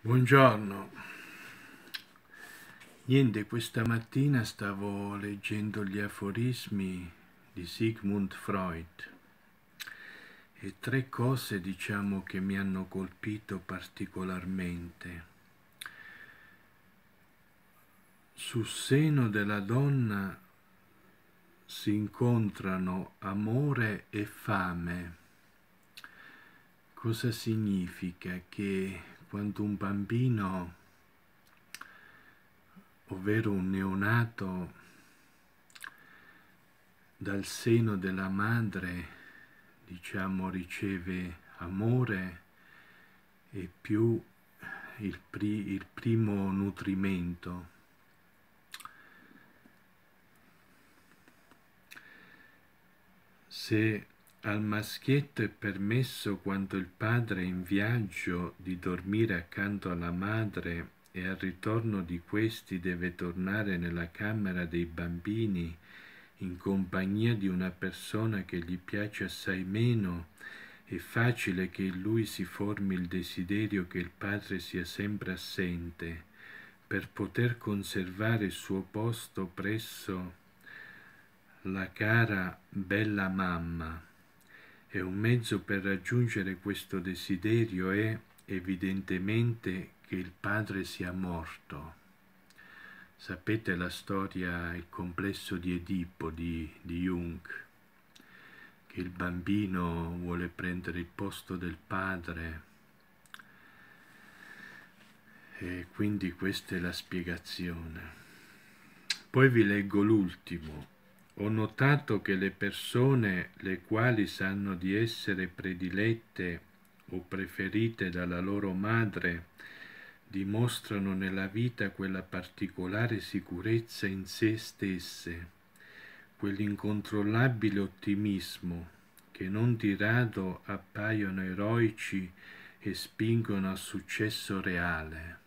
Buongiorno. Niente, questa mattina stavo leggendo gli aforismi di Sigmund Freud e tre cose diciamo che mi hanno colpito particolarmente. Sul seno della donna si incontrano amore e fame. Cosa significa che quando un bambino, ovvero un neonato, dal seno della madre, diciamo, riceve amore e più il, pri il primo nutrimento. Se al maschietto è permesso quando il padre è in viaggio di dormire accanto alla madre e al ritorno di questi deve tornare nella camera dei bambini in compagnia di una persona che gli piace assai meno, è facile che in lui si formi il desiderio che il padre sia sempre assente, per poter conservare il suo posto presso la cara bella mamma e un mezzo per raggiungere questo desiderio è evidentemente che il padre sia morto. Sapete la storia, il complesso di Edipo di, di Jung, che il bambino vuole prendere il posto del padre. E quindi questa è la spiegazione. Poi vi leggo l'ultimo, ho notato che le persone le quali sanno di essere predilette o preferite dalla loro madre dimostrano nella vita quella particolare sicurezza in sé stesse, quell'incontrollabile ottimismo che non di rado appaiono eroici e spingono al successo reale.